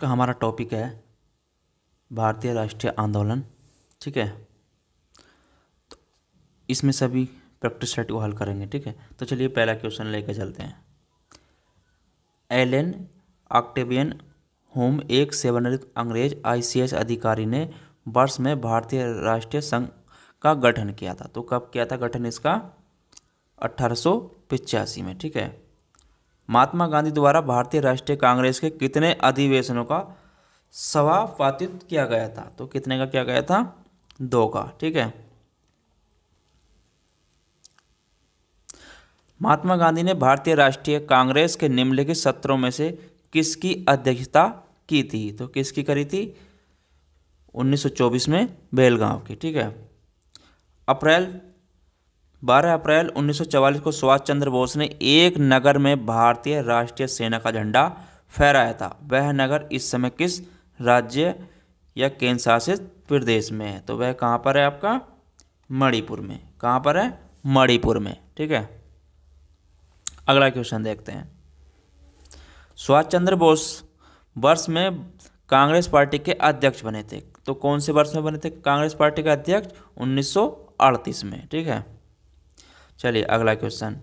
का हमारा टॉपिक है भारतीय राष्ट्रीय आंदोलन ठीक है तो इसमें सभी प्रैक्टिस सेट को हल करेंगे ठीक है तो चलिए पहला क्वेश्चन लेकर चलते हैं एलेन ऑक्टेवियन होम एक सेवनरित अंग्रेज आईसीएस अधिकारी ने वर्ष में भारतीय राष्ट्रीय संघ का गठन किया था तो कब किया था गठन इसका अट्ठारह में ठीक है महात्मा गांधी द्वारा भारतीय राष्ट्रीय कांग्रेस के कितने अधिवेशनों का सवापातित किया गया था तो कितने का किया गया था दो का ठीक है महात्मा गांधी ने भारतीय राष्ट्रीय कांग्रेस के निम्नलिखित सत्रों में से किसकी अध्यक्षता की थी तो किसकी करी थी 1924 में बेलगांव की ठीक है अप्रैल 12 अप्रैल 1944 को सुभाष चंद्र बोस ने एक नगर में भारतीय राष्ट्रीय सेना का झंडा फहराया था वह नगर इस समय किस राज्य या केंद्र शासित प्रदेश में है तो वह कहाँ पर है आपका मणिपुर में कहाँ पर है मणिपुर में ठीक है अगला क्वेश्चन देखते हैं सुभाष चंद्र बोस वर्ष में कांग्रेस पार्टी के अध्यक्ष बने थे तो कौन से वर्ष में बने थे कांग्रेस पार्टी के अध्यक्ष 1938 में ठीक है चलिए अगला क्वेश्चन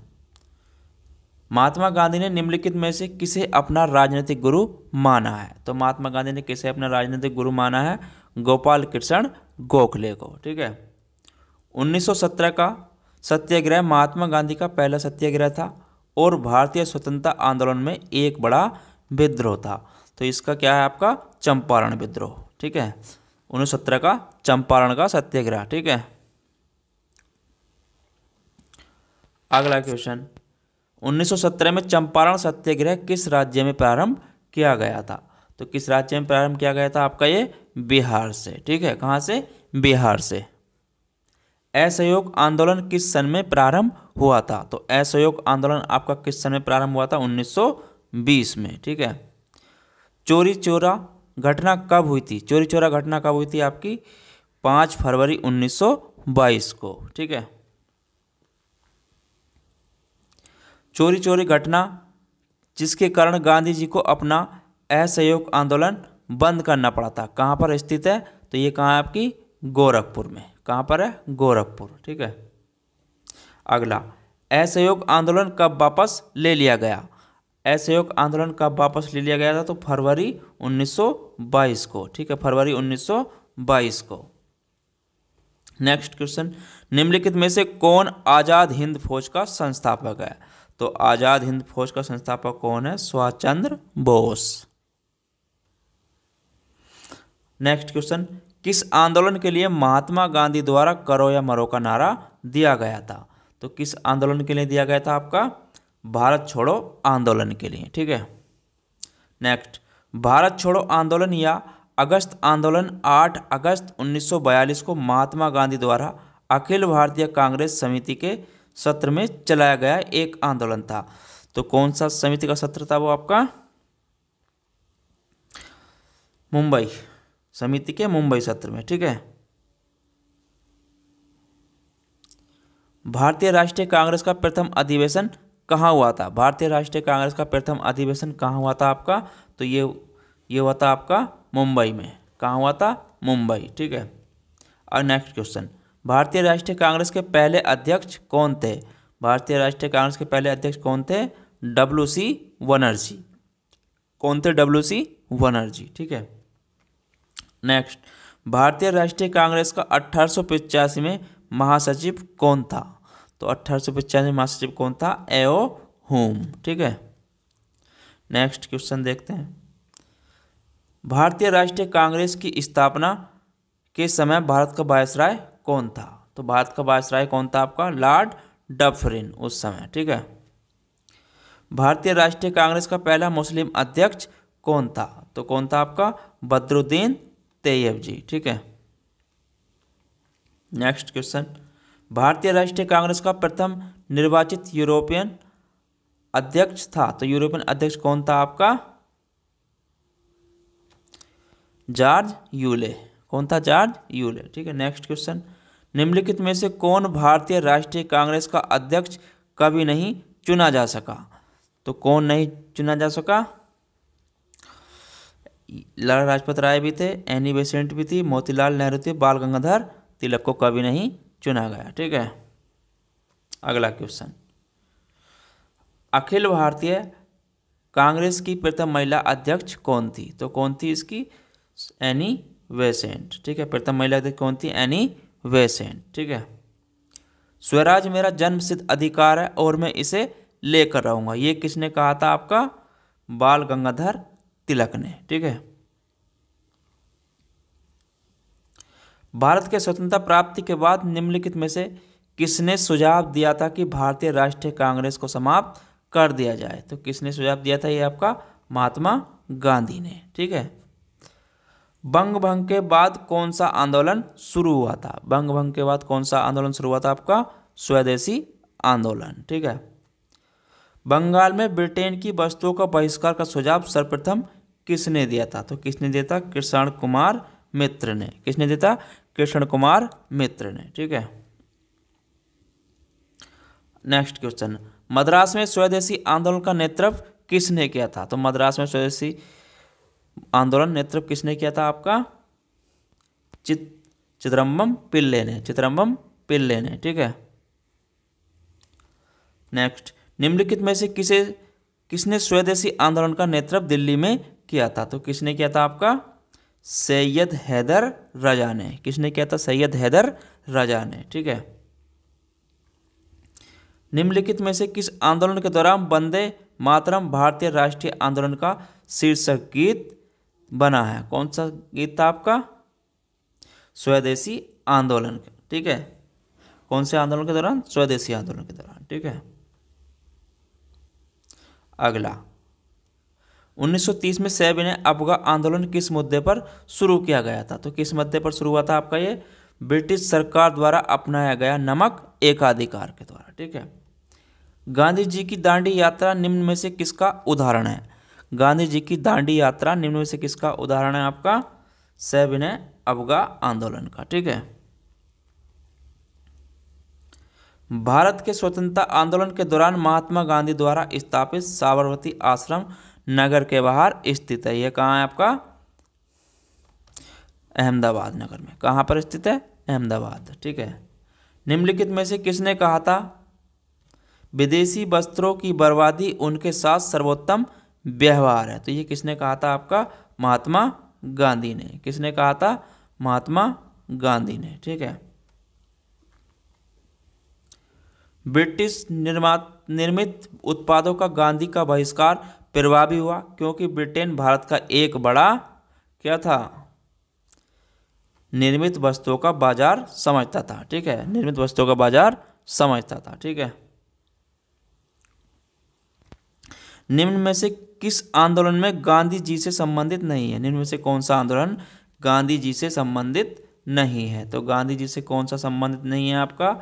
महात्मा गांधी ने निम्नलिखित में से किसे अपना राजनीतिक गुरु माना है तो महात्मा गांधी ने किसे अपना राजनीतिक गुरु माना है गोपाल कृष्ण गोखले को ठीक है 1917 का सत्याग्रह महात्मा गांधी का पहला सत्याग्रह था और भारतीय स्वतंत्रता आंदोलन में एक बड़ा विद्रोह था तो इसका क्या है आपका चंपारण विद्रोह ठीक है उन्नीस का चंपारण का सत्याग्रह ठीक है अगला क्वेश्चन 1917 में चंपारण सत्याग्रह किस राज्य में प्रारंभ किया गया था तो किस राज्य में प्रारंभ किया गया था आपका ये बिहार से ठीक है कहाँ से बिहार से असहयोग आंदोलन किस सन में प्रारंभ हुआ था तो असहयोग आंदोलन आपका किस सन में प्रारंभ हुआ था 1920 में ठीक है चोरी चोरा घटना कब हुई थी चोरी चोरा घटना कब हुई थी आपकी पाँच फरवरी 1922 को ठीक है चोरी चोरी घटना जिसके कारण गांधी जी को अपना असहयोग आंदोलन बंद करना पड़ा था कहाँ पर स्थित है तो ये कहाँ है आपकी गोरखपुर में कहाँ पर है गोरखपुर ठीक है अगला असहयोग आंदोलन कब वापस ले लिया गया असहयोग आंदोलन कब वापस ले लिया गया था तो फरवरी 1922 को ठीक है फरवरी 1922 को नेक्स्ट क्वेश्चन निम्नलिखित में से कौन आज़ाद हिंद फौज का संस्थापक है तो आज़ाद हिंद फौज का संस्थापक कौन है सुभाष चंद्र बोस नेक्स्ट क्वेश्चन किस आंदोलन के लिए महात्मा गांधी द्वारा करो या मरो का नारा दिया गया था तो किस आंदोलन के लिए दिया गया था आपका भारत छोड़ो आंदोलन के लिए ठीक है नेक्स्ट भारत छोड़ो आंदोलन या अगस्त आंदोलन 8 अगस्त 1942 को महात्मा गांधी द्वारा अखिल भारतीय कांग्रेस समिति के सत्र में चलाया गया एक आंदोलन था तो कौन सा समिति का सत्र था वो आपका मुंबई समिति के मुंबई सत्र में ठीक है भारतीय राष्ट्रीय कांग्रेस का प्रथम अधिवेशन कहाँ हुआ था भारतीय राष्ट्रीय कांग्रेस का प्रथम अधिवेशन कहाँ हुआ था आपका तो ये ये हुआ था आपका मुंबई में कहाँ हुआ था मुंबई ठीक है और नेक्स्ट क्वेश्चन भारतीय राष्ट्रीय कांग्रेस के पहले अध्यक्ष कौन थे भारतीय राष्ट्रीय कांग्रेस के पहले अध्यक्ष कौन थे डब्ल्यू सी वनर्जी कौन थे डब्ल्यू सी वनर्जी ठीक है नेक्स्ट भारतीय राष्ट्रीय कांग्रेस का अठारह में महासचिव कौन था तो अट्ठारह में महासचिव कौन था एओ होम ठीक है नेक्स्ट क्वेश्चन देखते हैं भारतीय राष्ट्रीय कांग्रेस की स्थापना के समय भारत का वायसराय कौन था तो भारत का वायसराय कौन था आपका लॉर्ड डफरिन उस समय ठीक है भारतीय राष्ट्रीय कांग्रेस का पहला मुस्लिम अध्यक्ष कौन था तो कौन था आपका बद्रुद्दीन तैयब जी ठीक है नेक्स्ट क्वेश्चन भारतीय राष्ट्रीय कांग्रेस का प्रथम निर्वाचित यूरोपियन अध्यक्ष था तो यूरोपियन अध्यक्ष कौन था आपका जॉर्ज यूले कौन था जॉर्ज यूले ठीक है नेक्स्ट क्वेश्चन निम्नलिखित में से कौन भारतीय राष्ट्रीय कांग्रेस का अध्यक्ष कभी नहीं चुना जा सका तो कौन नहीं चुना जा सका लाला लाजपत राय भी थे एनी बेसेंट भी थी मोतीलाल नेहरू थे बाल गंगाधर तिलक को कभी नहीं चुना गया ठीक है अगला क्वेश्चन अखिल भारतीय कांग्रेस की प्रथम महिला अध्यक्ष कौन थी तो कौन थी इसकी एनी वेसेंट ठीक है प्रथम महिला अध्यक्ष कौन थी एनी वेसेंट ठीक है स्वराज मेरा सिद्ध अधिकार है और मैं इसे लेकर रहूँगा ये किसने कहा था आपका बाल गंगाधर तिलक ने ठीक है भारत के स्वतंत्रता प्राप्ति के बाद निम्नलिखित में से किसने सुझाव दिया था कि भारतीय राष्ट्रीय कांग्रेस को समाप्त कर दिया जाए तो किसने सुझाव दिया था ये आपका महात्मा गांधी ने ठीक है बंग भंग के बाद कौन सा आंदोलन शुरू हुआ था बंग भंग के बाद कौन सा आंदोलन शुरू हुआ था आपका स्वदेशी आंदोलन ठीक है बंगाल में ब्रिटेन की वस्तुओं का बहिष्कार का सुझाव सर्वप्रथम किसने दिया था तो किसने दिया था कृष्ण कुमार मित्र ने किसने दिया था कृष्ण कुमार मित्र ने ठीक है नेक्स्ट क्वेश्चन मद्रास में स्वदेशी आंदोलन का नेतृत्व किसने किया था तो मद्रास में स्वदेशी आंदोलन नेतृत्व किसने किया था आपका चित चित्रम्बम पिल्ले ने चित्रम्बम पिल्ले ने ठीक है नेक्स्ट निम्नलिखित में से किसे किसने स्वदेशी आंदोलन का नेतृत्व दिल्ली में किया था तो किसने किया था आपका सैयद हैदर राजा ने किसने किया था सैयद हैदर राजा ने ठीक है निम्नलिखित में से किस आंदोलन के दौरान बंदे मातरम भारतीय राष्ट्रीय आंदोलन का शीर्षक गीत बना है कौन सा गीत था आपका स्वदेशी आंदोलन ठीक है कौन से आंदोलन के दौरान स्वदेशी आंदोलन के दौरान ठीक है अगला 1930 में सैब ने अफगा आंदोलन किस मुद्दे पर शुरू किया गया था तो किस मुद्दे पर शुरू हुआ था आपका ये ब्रिटिश सरकार द्वारा अपनाया गया नमक एकाधिकार के द्वारा ठीक है गांधी जी की दांडी यात्रा निम्न में से किसका उदाहरण है गांधी जी की दांडी यात्रा निम्न में से किसका उदाहरण है आपका सविनय अवगा आंदोलन का ठीक है भारत के स्वतंत्रता आंदोलन के दौरान महात्मा गांधी द्वारा स्थापित साबरमती आश्रम नगर के बाहर स्थित है यह कहाँ है आपका अहमदाबाद नगर में कहाँ पर स्थित है अहमदाबाद ठीक है निम्नलिखित में से किसने कहा था विदेशी वस्त्रों की बर्बादी उनके साथ सर्वोत्तम व्यवहार है तो ये किसने कहा था आपका महात्मा गांधी ने किसने कहा था महात्मा गांधी ने ठीक है ब्रिटिश निर्मात निर्मित उत्पादों का गांधी का बहिष्कार प्रभावी हुआ क्योंकि ब्रिटेन भारत का एक बड़ा क्या था निर्मित वस्तुओं का बाजार समझता था ठीक है निर्मित वस्तुओं का बाजार समझता था ठीक है निम्न में से किस आंदोलन में गांधी जी से संबंधित नहीं है निम्न में से कौन सा आंदोलन गांधी जी से संबंधित नहीं है तो गांधी जी से कौन सा संबंधित नहीं है आपका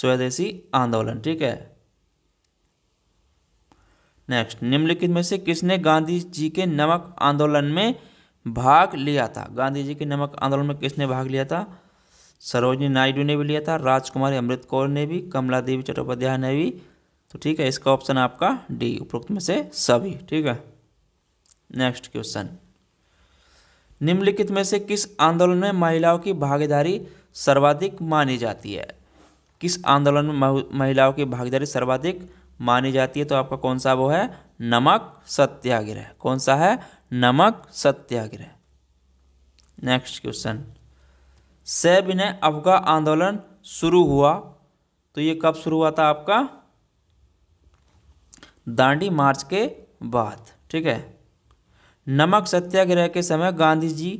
स्वदेशी आंदोलन ठीक है नेक्स्ट निम्नलिखित में से किसने गांधी जी के नमक आंदोलन में भाग लिया था गांधी जी के नमक आंदोलन में किसने भाग लिया था सरोजनी नायडू ने भी लिया था राजकुमारी अमृत कौर ने भी कमला देवी चट्टोपाध्याय ने भी तो ठीक है इसका ऑप्शन आपका डी उपरोक्त में से सभी ठीक है नेक्स्ट क्वेश्चन निम्नलिखित में से किस आंदोलन में महिलाओं की भागीदारी सर्वाधिक मानी जाती है किस आंदोलन में महिलाओं की भागीदारी सर्वाधिक मानी जाती है तो आपका कौन सा वो है नमक सत्याग्रह कौन सा है नमक सत्याग्रह नेक्स्ट क्वेश्चन सैब ने अफगा आंदोलन शुरू हुआ तो ये कब शुरू हुआ था आपका दांडी मार्च के बाद ठीक है नमक सत्याग्रह के समय गांधी जी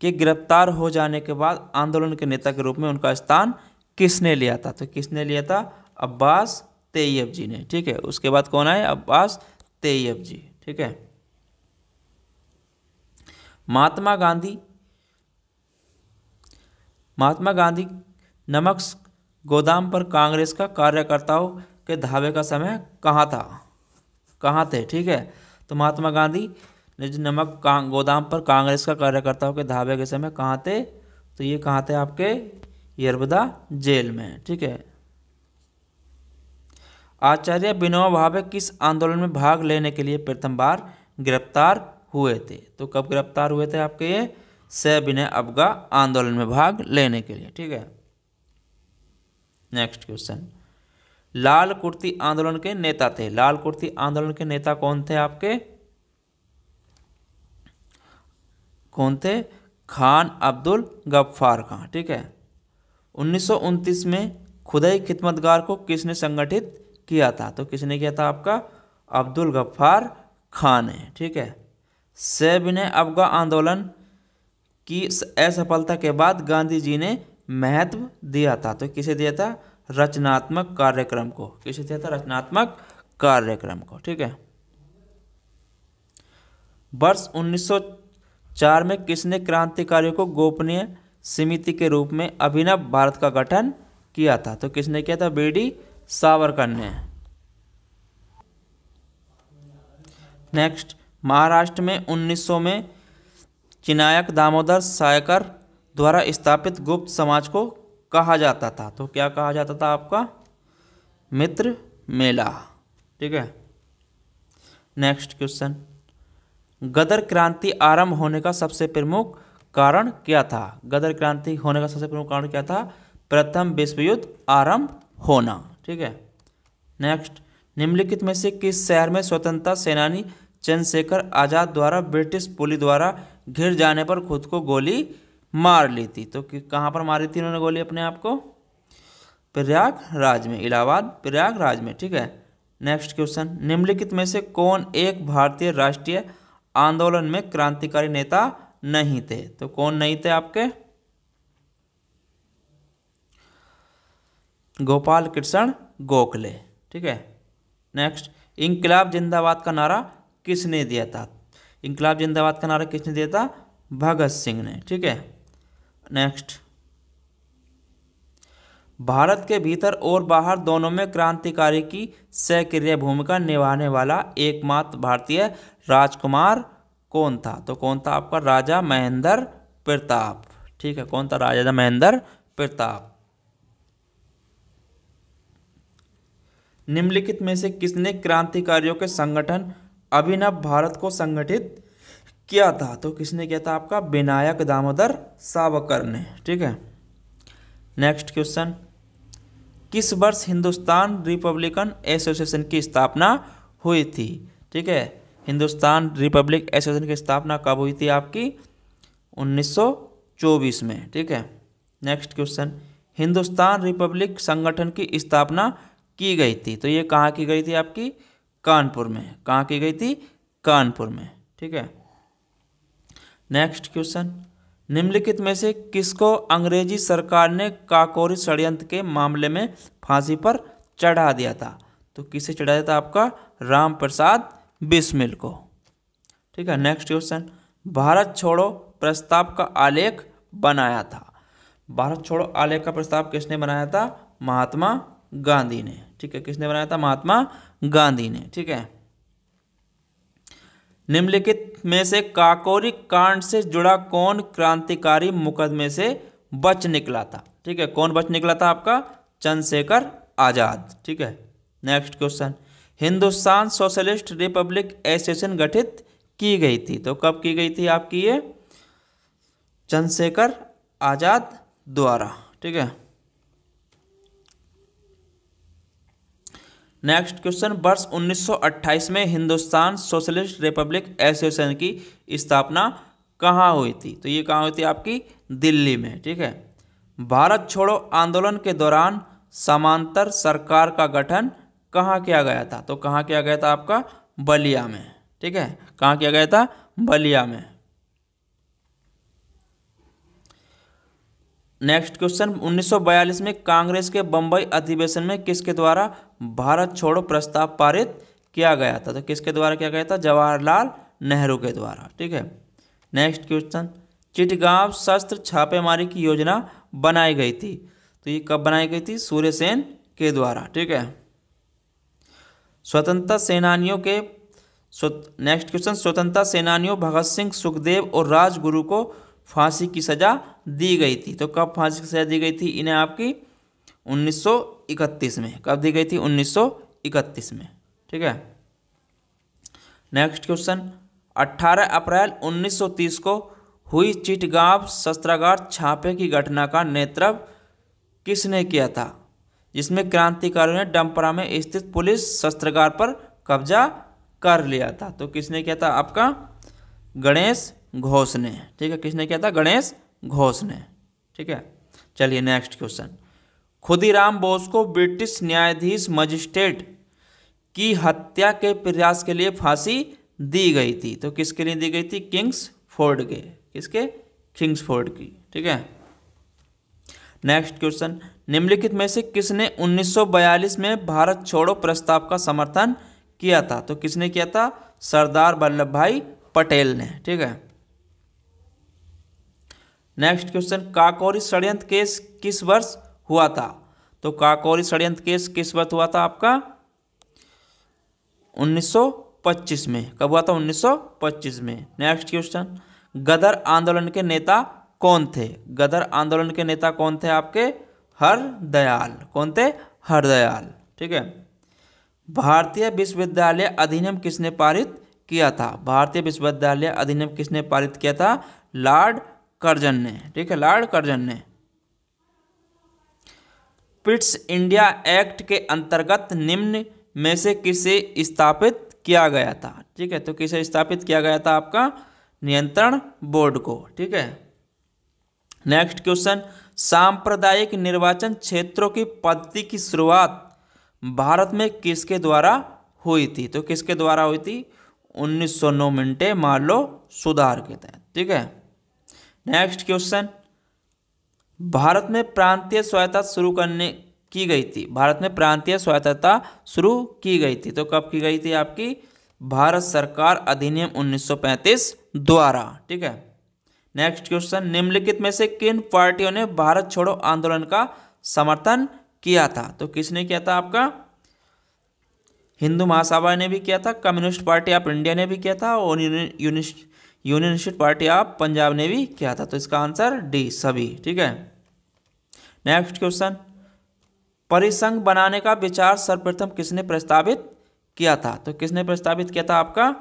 के गिरफ्तार हो जाने के बाद आंदोलन के नेता के रूप में उनका स्थान किसने लिया था तो किसने लिया था अब्बास तेयब जी ने ठीक है उसके बाद कौन आए अब्बास तेयब जी ठीक है महात्मा गांधी महात्मा गांधी नमक गोदाम पर कांग्रेस का कार्यकर्ताओं के धावे का समय कहाँ था कहाँ थे ठीक है तो महात्मा गांधी ने जो नमक गोदाम पर कांग्रेस का कार्यकर्ताओं के धावे के समय कहाँ थे तो ये कहाँ थे आपके यरबदा जेल में ठीक है आचार्य विनोबा भावे किस आंदोलन में भाग लेने के लिए प्रथम बार गिरफ्तार हुए थे तो कब गिरफ्तार हुए थे आपके ये से विनय अवगा आंदोलन में भाग लेने के लिए ठीक है नेक्स्ट क्वेश्चन लाल कुर्ती आंदोलन के नेता थे लाल कुर्ती आंदोलन के नेता कौन थे आपके कौन थे खान अब्दुल गफ्फार खां ठीक है उन्नीस में खुदाई खिदमतगार को किसने संगठित किया था तो किसने किया था आपका अब्दुल गफ्फार खान ने ठीक है से विनय अफगा आंदोलन की असफलता के बाद गांधी जी ने महत्व दिया था तो किसे दिया था रचनात्मक कार्यक्रम को किसे दिया था रचनात्मक कार्यक्रम को ठीक है वर्ष 1904 में किसने क्रांतिकारियों को गोपनीय समिति के रूप में अभिनव भारत का गठन किया था तो किसने किया था बीडी सावरकर ने नेक्स्ट महाराष्ट्र में 1900 में चिनायक दामोदर सायकर द्वारा स्थापित गुप्त समाज को कहा जाता था तो क्या कहा जाता था आपका मित्र मेला ठीक है नेक्स्ट क्वेश्चन गदर क्रांति आरंभ होने का सबसे प्रमुख कारण क्या था गदर क्रांति होने का सबसे प्रमुख कारण क्या था प्रथम विश्व युद्ध आरंभ होना ठीक है नेक्स्ट निम्नलिखित में से किस शहर में स्वतंत्रता सेनानी चंद्रशेखर आज़ाद द्वारा ब्रिटिश पुलिस द्वारा घिर जाने पर खुद को गोली मार ली थी तो कहाँ पर मारी थी इन्होंने गोली अपने आप को प्रयागराज में इलाहाबाद प्रयागराज में ठीक है नेक्स्ट क्वेश्चन निम्नलिखित में से कौन एक भारतीय राष्ट्रीय आंदोलन में क्रांतिकारी नेता नहीं थे तो कौन नहीं थे आपके गोपाल कृष्ण गोखले ठीक है नेक्स्ट इंकलाब जिंदाबाद का नारा किसने दिया था इंकलाब जिंदाबाद का नारा किसने दिया था भगत सिंह ने ठीक है नेक्स्ट भारत के भीतर और बाहर दोनों में क्रांतिकारी की सक्रिय भूमिका निभाने वाला एकमात्र भारतीय राजकुमार कौन था तो कौन था आपका राजा महेंद्र प्रताप ठीक है कौन था राजा महेंद्र प्रताप निम्नलिखित में से किसने क्रांतिकारियों के संगठन अभिनव भारत को संगठित किया था तो किसने किया था आपका विनायक दामोदर सावकर ने ठीक है नेक्स्ट क्वेश्चन किस वर्ष हिंदुस्तान रिपब्लिकन एसोसिएशन की स्थापना हुई थी ठीक है हिंदुस्तान रिपब्लिक एसोसिएशन की स्थापना कब हुई थी आपकी 1924 में ठीक है नेक्स्ट क्वेश्चन हिंदुस्तान रिपब्लिक संगठन की स्थापना की गई थी तो ये कहाँ की गई थी आपकी कानपुर में कहाँ की गई थी कानपुर में ठीक है नेक्स्ट क्वेश्चन निम्नलिखित में से किसको अंग्रेजी सरकार ने काकोरी षडयंत्र के मामले में फांसी पर चढ़ा दिया था तो किसे चढ़ाया था आपका राम प्रसाद बिस्मिल को ठीक है नेक्स्ट क्वेश्चन भारत छोड़ो प्रस्ताव का आलेख बनाया था भारत छोड़ो आलेख का प्रस्ताव किसने बनाया था महात्मा गांधी ने ठीक है किसने बनाया था महात्मा गांधी ने ठीक है निम्नलिखित में से काकोरी कांड से जुड़ा कौन क्रांतिकारी मुकदमे से बच निकला था ठीक है कौन बच निकला था आपका चंद्रशेखर आज़ाद ठीक है next question Hindustan socialist republic association गठित की गई थी तो कब की गई थी आपकी ये चंद्रशेखर आज़ाद द्वारा ठीक है नेक्स्ट क्वेश्चन वर्ष 1928 में हिंदुस्तान सोशलिस्ट रिपब्लिक एसोसिएशन की स्थापना कहाँ हुई थी तो ये कहाँ हुई थी आपकी दिल्ली में ठीक है भारत छोड़ो आंदोलन के दौरान समांतर सरकार का गठन कहाँ किया गया था तो कहाँ किया गया था आपका बलिया में ठीक है कहाँ किया गया था बलिया में नेक्स्ट क्वेश्चन 1942 में कांग्रेस के बंबई अधिवेशन में किसके द्वारा भारत छोड़ो प्रस्ताव पारित किया गया था तो किसके द्वारा किया गया था जवाहरलाल नेहरू के द्वारा ठीक है नेक्स्ट क्वेश्चन चिटगांव शस्त्र छापेमारी की योजना बनाई गई थी तो ये कब बनाई गई थी सूर्य सेन के द्वारा ठीक है स्वतंत्रता सेनानियों के नेक्स्ट क्वेश्चन स्वतंत्रता सेनानियों भगत सिंह सुखदेव और राजगुरु को फांसी की सज़ा दी गई थी तो कब फांसी की सज़ा दी गई थी इन्हें आपकी 1931 में कब दी गई थी 1931 में ठीक है नेक्स्ट क्वेश्चन 18 अप्रैल 1930 को हुई चिटगांव शस्त्रागार छापे की घटना का नेतृत्व किसने किया था जिसमें क्रांतिकारियों ने डम्परा में स्थित पुलिस शस्त्रागार पर कब्जा कर लिया था तो किसने किया था आपका गणेश घोष ने ठीक है किसने किया था गणेश घोष ने ठीक है चलिए नेक्स्ट क्वेश्चन खुदीराम बोस को ब्रिटिश न्यायाधीश मजिस्ट्रेट की हत्या के प्रयास के लिए फांसी दी गई थी तो किसके लिए दी गई थी किंग्स फोर्ड के किसके किंग्स फोर्ड की ठीक है नेक्स्ट क्वेश्चन निम्नलिखित में से किसने 1942 में भारत छोड़ो प्रस्ताव का समर्थन किया था तो किसने किया था सरदार वल्लभ भाई पटेल ने ठीक है नेक्स्ट क्वेश्चन काकोरी षडयंत्र केस किस वर्ष हुआ था तो काकोरी षडयंत्र केस किस वर्ष हुआ था आपका 1925 में कब हुआ था 1925 में नेक्स्ट क्वेश्चन गदर आंदोलन के नेता कौन थे गदर आंदोलन के नेता कौन थे आपके हर दयाल कौन थे हर दयाल ठीक है भारतीय विश्वविद्यालय अधिनियम किसने पारित किया था भारतीय विश्वविद्यालय अधिनियम किसने पारित किया था लॉर्ड कर्जन ने ठीक है लॉर्ड कर्जन ने पिट्स इंडिया एक्ट के अंतर्गत निम्न में से किसे स्थापित किया गया था ठीक है तो किसे स्थापित किया गया था आपका नियंत्रण बोर्ड को ठीक है नेक्स्ट क्वेश्चन सांप्रदायिक निर्वाचन क्षेत्रों की पद्धति की शुरुआत भारत में किसके द्वारा हुई थी तो किसके द्वारा हुई थी उन्नीस सौ नौ मिनटे लो सुधार के तहत ठीक है नेक्स्ट क्वेश्चन भारत में प्रांतीय स्वायत्तता शुरू करने की गई थी भारत में प्रांतीय स्वायत्तता शुरू की गई थी तो कब की गई थी आपकी भारत सरकार अधिनियम 1935 द्वारा ठीक है नेक्स्ट क्वेश्चन निम्नलिखित में से किन पार्टियों ने भारत छोड़ो आंदोलन का समर्थन किया था तो किसने किया था आपका हिंदू महासभा ने भी किया था कम्युनिस्ट पार्टी ऑफ इंडिया ने भी किया था और यूनिस्ट यूनियनिस्ट पार्टी ऑफ पंजाब ने भी किया था तो इसका आंसर डी सभी ठीक है नेक्स्ट क्वेश्चन परिसंघ बनाने का विचार सर्वप्रथम किसने प्रस्तावित किया था तो किसने प्रस्तावित किया था आपका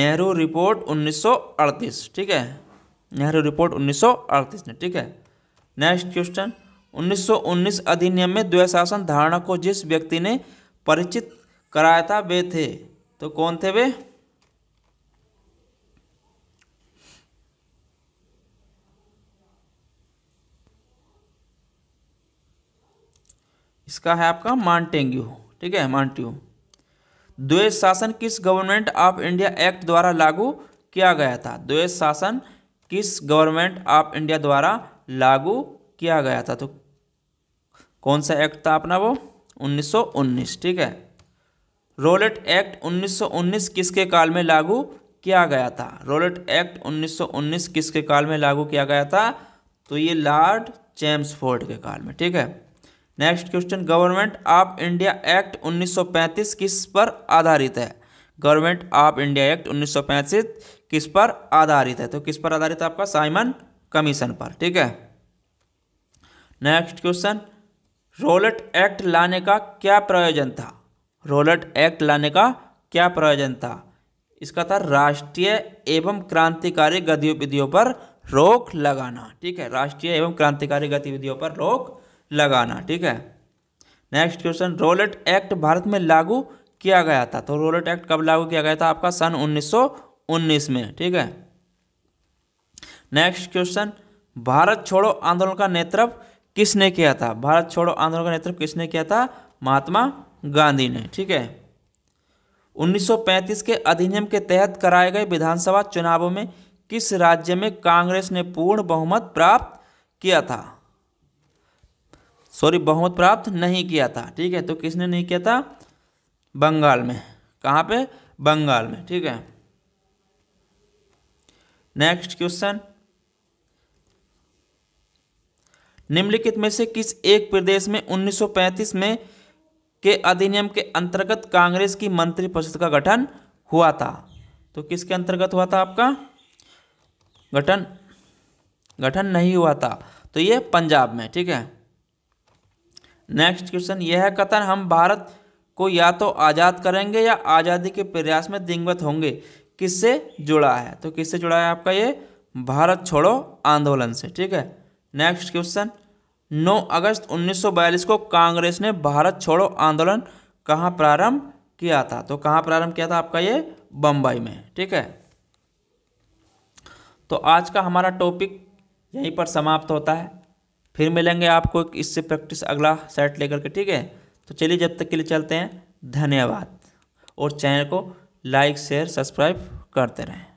नेहरू रिपोर्ट 1938 ठीक है नेहरू रिपोर्ट 1938 ने ठीक है नेक्स्ट क्वेश्चन 1919 अधिनियम में द्वैशासन धारणा को जिस व्यक्ति ने परिचित कराया था वे थे तो कौन थे वे इसका है आपका मॉन्टेंग्यू ठीक है मांट्यू द्वेष शासन किस गवर्नमेंट ऑफ इंडिया एक्ट द्वारा लागू किया गया था द्वेष शासन किस गवर्नमेंट ऑफ इंडिया द्वारा लागू किया गया था तो कौन सा एक्ट था अपना वो 1919 ठीक है रोलेट एक्ट 1919 किसके काल में लागू किया गया था रोलेट एक्ट 1919 किसके काल में लागू किया गया था तो ये लॉर्ड चैम्सफोर्ड के काल में ठीक है next question government of India act 1935 किस पर आधारित है गवर्नमेंट ऑफ इंडिया एक्ट 1935 किस पर आधारित है तो किस पर आधारित है आपका साइमन कमीशन पर ठीक है नेक्स्ट क्वेश्चन रोलट एक्ट लाने का क्या प्रयोजन था रोलट एक्ट लाने का क्या प्रयोजन था इसका था राष्ट्रीय एवं क्रांतिकारी गतिविधियों पर रोक लगाना ठीक है राष्ट्रीय एवं क्रांतिकारी गतिविधियों पर रोक लगाना ठीक है next question Rowlatt act Bharat में लागू किया गया था तो रोलेट एक्ट कब लागू किया गया था आपका सन 1919 में ठीक है नेक्स्ट क्वेश्चन भारत छोड़ो आंदोलन का नेतृत्व किसने किया था भारत छोड़ो आंदोलन का नेतृत्व किसने किया था महात्मा गांधी ने ठीक है 1935 के अधिनियम के तहत कराए गए विधानसभा चुनावों में किस राज्य में कांग्रेस ने पूर्ण बहुमत प्राप्त किया था सॉरी बहुमत प्राप्त नहीं किया था ठीक है तो किसने नहीं किया था बंगाल में कहाँ पे बंगाल में ठीक है नेक्स्ट क्वेश्चन निम्नलिखित में से किस एक प्रदेश में 1935 में के अधिनियम के अंतर्गत कांग्रेस की मंत्रिपरिषद का गठन हुआ था तो किसके अंतर्गत हुआ था आपका गठन गठन नहीं हुआ था तो ये पंजाब में ठीक है नेक्स्ट क्वेश्चन यह कथन हम भारत को या तो आज़ाद करेंगे या आज़ादी के प्रयास में दिंगवत होंगे किससे जुड़ा है तो किससे जुड़ा है आपका ये भारत छोड़ो आंदोलन से ठीक है नेक्स्ट क्वेश्चन 9 अगस्त 1942 को कांग्रेस ने भारत छोड़ो आंदोलन कहाँ प्रारंभ किया था तो कहाँ प्रारंभ किया था आपका ये बम्बई में ठीक है तो आज का हमारा टॉपिक यहीं पर समाप्त होता है फिर मिलेंगे आपको इससे प्रैक्टिस अगला सेट लेकर के ठीक है तो चलिए जब तक के लिए चलते हैं धन्यवाद और चैनल को लाइक शेयर सब्सक्राइब करते रहें